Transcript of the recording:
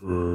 here.